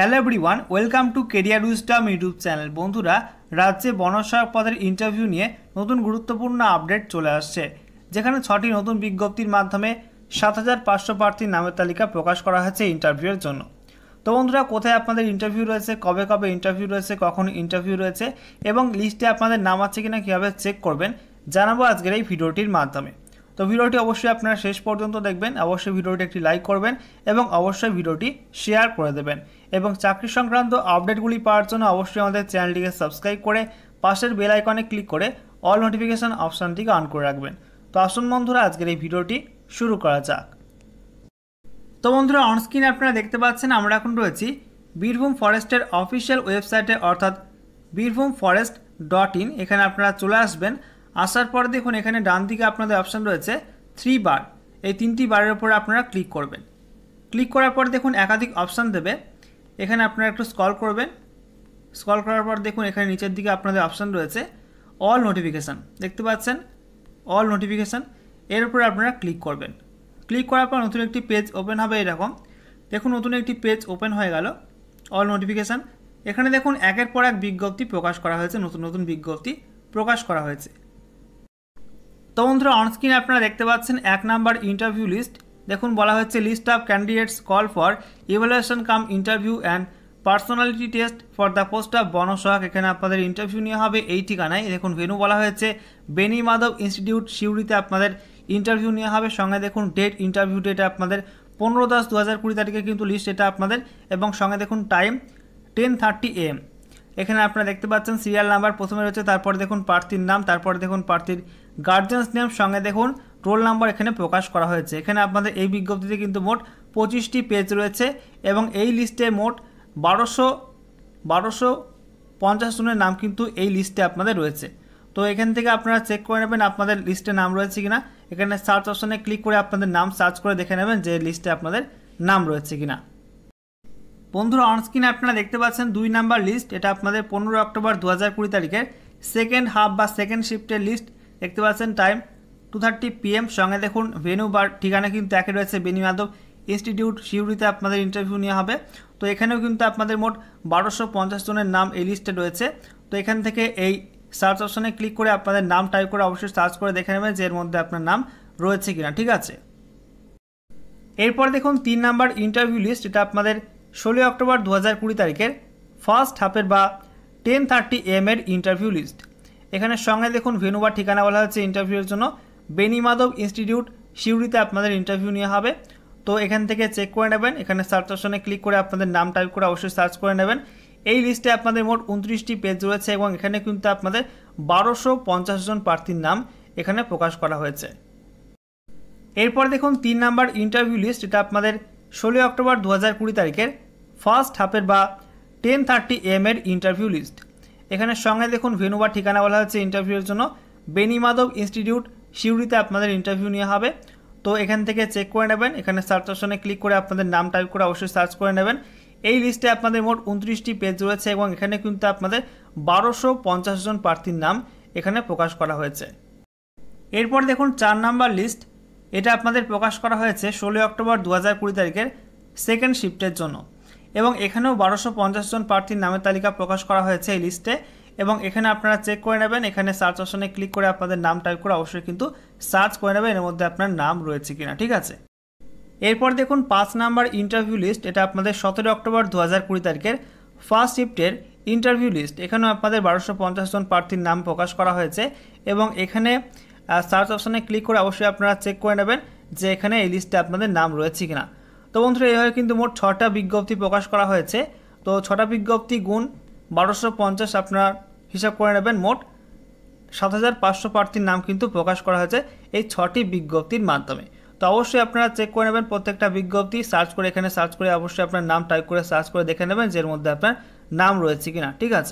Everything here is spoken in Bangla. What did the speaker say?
hello everyone welcome to career wisdom YouTube channel বন্ধুরা রাজ্যে বনসহায়ক পদের ইন্টারভিউ নিয়ে নতুন গুরুত্বপূর্ণ আপডেট চলে আসছে যেখানে ছটি নতুন বিজ্ঞপ্তির মাধ্যমে সাত হাজার পাঁচশো প্রার্থীর নামের তালিকা প্রকাশ করা হয়েছে ইন্টারভিউয়ের জন্য তো বন্ধুরা কোথায় আপনাদের ইন্টারভিউ রয়েছে কবে কবে ইন্টারভিউ রয়েছে কখন ইন্টারভিউ রয়েছে এবং লিস্টে আপনাদের নাম আছে কিনা কীভাবে চেক করবেন জানাবো আজকের এই ভিডিওটির মাধ্যমে তো ভিডিওটি অবশ্যই আপনারা শেষ পর্যন্ত দেখবেন অবশ্যই ভিডিওটি একটি লাইক করবেন এবং অবশ্যই ভিডিওটি শেয়ার করে দেবেন এবং চাকরি সংক্রান্ত আপডেটগুলি পাওয়ার জন্য অবশ্যই আমাদের চ্যানেলটিকে সাবস্ক্রাইব করে পাশের বেল আইকনে ক্লিক করে অল নোটিফিকেশান অপশানটিকে অন করে রাখবেন তো আসুন বন্ধুরা আজকের এই ভিডিওটি শুরু করা যাক তো বন্ধুরা অনস্ক্রিনে আপনারা দেখতে পাচ্ছেন আমরা এখন রয়েছি বীরভূম ফরেস্টের অফিসিয়াল ওয়েবসাইটে অর্থাৎ বীরভূম ফরেস্ট ডট ইন এখানে আপনারা চলে আসবেন আসার পর দেখুন এখানে ডান দিকে আপনাদের অপশান রয়েছে থ্রি বার এই তিনটি বারের উপরে আপনারা ক্লিক করবেন ক্লিক করার পর দেখুন একাধিক অপশান দেবে এখানে আপনারা একটু স্কল করবেন স্কল করার পর দেখুন এখানে নিচের দিকে আপনাদের অপশান রয়েছে অল নোটিফিকেশান দেখতে পাচ্ছেন অল নোটিফিকেশান এর উপরে আপনারা ক্লিক করবেন ক্লিক করার পর নতুন একটি পেজ ওপেন হবে এরকম দেখুন নতুন একটি পেজ ওপেন হয়ে গেল অল নোটিফিকেশান এখানে দেখুন একের পর এক বিজ্ঞপ্তি প্রকাশ করা হয়েছে নতুন নতুন বিজ্ঞপ্তি প্রকাশ করা হয়েছে তো বন্ধুরা অনস্ক্রিনে আপনারা দেখতে পাচ্ছেন এক নাম্বার ইন্টারভিউ লিস্ট দেখুন বলা হচ্ছে list of candidates call for evaluation cum interview and personality test for the post of বনসহাক এখানে আপনাদের ইন্টারভিউ নেওয়া হবে এই ঠিকানায় দেখুন ভেনু বলা হয়েছে বেনি মাধব ইনস্টিটিউট শিউরিতে আপনাদের ইন্টারভিউ নেওয়া হবে সঙ্গে দেখুন ডেট ইন্টারভিউ ডেট আপনাদের পনেরো দশ দু হাজার কুড়ি তারিখে কিন্তু লিস্ট এটা আপনাদের এবং সঙ্গে দেখুন টাইম টেন থার্টি এম এখানে আপনারা দেখতে পাচ্ছেন সিরিয়াল নাম্বার প্রথমে রয়েছে তারপর দেখুন প্রার্থীর নাম তারপর দেখুন প্রার্থীর গার্জেন্স নেম সঙ্গে দেখুন রোল নাম্বার এখানে প্রকাশ করা হয়েছে এখানে আপনাদের এই বিজ্ঞপ্তিতে কিন্তু মোট পঁচিশটি পেজ রয়েছে এবং এই লিস্টে মোট বারোশো বারোশো পঞ্চাশ জনের নাম কিন্তু এই লিস্টে আপনাদের রয়েছে তো এখান থেকে আপনারা চেক করে নেবেন আপনাদের লিস্টে নাম রয়েছে কিনা এখানে সার্চ অপশনে ক্লিক করে আপনাদের নাম সার্চ করে দেখে নেবেন যে লিস্টে আপনাদের নাম রয়েছে কিনা বন্ধুরা অনস্ক্রিনে আপনারা দেখতে পাচ্ছেন দুই নাম্বার লিস্ট এটা আপনাদের পনেরো অক্টোবর দু হাজার কুড়ি তারিখের সেকেন্ড হাফ বা সেকেন্ড শিফটের লিস্ট দেখতে পাচ্ছেন টাইম টু থার্টি পিএম সঙ্গে দেখুন ভেনু বা ঠিকানা কিন্তু একে রয়েছে বেনি মাধব ইনস্টিটিউট শিউরিতে আপনাদের ইন্টারভিউ নেওয়া হবে তো এখানেও কিন্তু আপনাদের মোট বারোশো পঞ্চাশ জনের নাম এই লিস্টে রয়েছে তো এখান থেকে এই সার্চ অপশনে ক্লিক করে আপনাদের নাম টাইপ করে অবশ্যই সার্চ করে দেখে নেবেন যে এর মধ্যে আপনার নাম রয়েছে কিনা ঠিক আছে এরপর দেখুন তিন নাম্বার ইন্টারভিউ লিস্ট এটা আপনাদের ষোলোই অক্টোবর দু হাজার কুড়ি তারিখের ফার্স্ট হাফের বা টেন থার্টি এম এর ইন্টারভিউ লিস্ট এখানে সঙ্গে দেখুন ভেনু বা ঠিকানা বলা হয়েছে ইন্টারভিউয়ের জন্য বেনি মাধব ইনস্টিটিউট সিউড়িতে আপনাদের ইন্টারভিউ নেওয়া হবে তো এখান থেকে চেক করে নেবেন এখানে সার্চ অপশনে ক্লিক করে আপনাদের নাম টাইপ করে অবশ্যই সার্চ করে নেবেন এই লিস্টে আপনাদের মোট উনত্রিশটি পেজ রয়েছে এবং এখানে কিন্তু আপনাদের বারোশো পঞ্চাশ জন প্রার্থীর নাম এখানে প্রকাশ করা হয়েছে এরপর দেখুন তিন নাম্বার ইন্টারভিউ লিস্ট এটা আপনাদের ষোলোই অক্টোবর দু হাজার কুড়ি তারিখের ফার্স্ট হাফের বা টেন থার্টি এম এর ইন্টারভিউ লিস্ট এখানে সঙ্গে দেখুন ভেনু বা ঠিকানা বলা হয়েছে ইন্টারভিউয়ের জন্য বেনি মাধব ইনস্টিটিউট সিউড়িতে আপনাদের ইন্টারভিউ নেওয়া হবে তো এখান থেকে চেক করে নেবেন এখানে সার্চ অপশনে ক্লিক করে আপনাদের নাম টাইপ করে অবশ্যই সার্চ করে নেবেন এই লিস্টে আপনাদের মোট উনত্রিশটি পেজ রয়েছে এবং এখানে কিন্তু আপনাদের বারোশো পঞ্চাশ জন প্রার্থীর নাম এখানে প্রকাশ করা হয়েছে এরপর দেখুন চার নাম্বার লিস্ট এটা আপনাদের প্রকাশ করা হয়েছে ষোলোই অক্টোবর দু হাজার কুড়ি তারিখের সেকেন্ড শিফটের জন্য এবং এখানেও বারোশো পঞ্চাশ জন প্রার্থীর নামের তালিকা প্রকাশ করা হয়েছে এই লিস্টে এবং এখানে আপনারা চেক করে নেবেন এখানে সার্চ অপশনে ক্লিক করে আপনাদের নাম টাইপ করে অবশ্যই কিন্তু সার্চ করে নেবেন এর মধ্যে আপনার নাম রয়েছে কিনা ঠিক আছে এরপর দেখুন পাঁচ নাম্বার ইন্টারভিউ লিস্ট এটা আপনাদের সতেরো অক্টোবর দু হাজার কুড়ি তারিখের ফার্স্ট শিফটের ইন্টারভিউ লিস্ট এখানেও আপনাদের বারোশো পঞ্চাশ জন প্রার্থীর নাম প্রকাশ করা হয়েছে এবং এখানে সার্চ অপশানে ক্লিক করে অবশ্যই আপনারা চেক করে নেবেন যে এখানে এই লিস্টে আপনাদের নাম রয়েছে কিনা তো বন্ধুরা এইভাবে কিন্তু মোট ছটা বিজ্ঞপ্তি প্রকাশ করা হয়েছে তো ছটা বিজ্ঞপ্তি গুণ বারোশো পঞ্চাশ আপনার হিসাব করে নেবেন মোট সাত হাজার পাঁচশো প্রার্থীর নাম কিন্তু প্রকাশ করা হয়েছে এই ছটি বিজ্ঞপ্তির মাধ্যমে তো অবশ্যই আপনারা চেক করে নেবেন প্রত্যেকটা বিজ্ঞপ্তি সার্চ করে এখানে সার্চ করে অবশ্যই আপনার নাম টাইপ করে সার্চ করে দেখে নেবেন যে এর মধ্যে আপনার নাম রয়েছে কিনা ঠিক আছে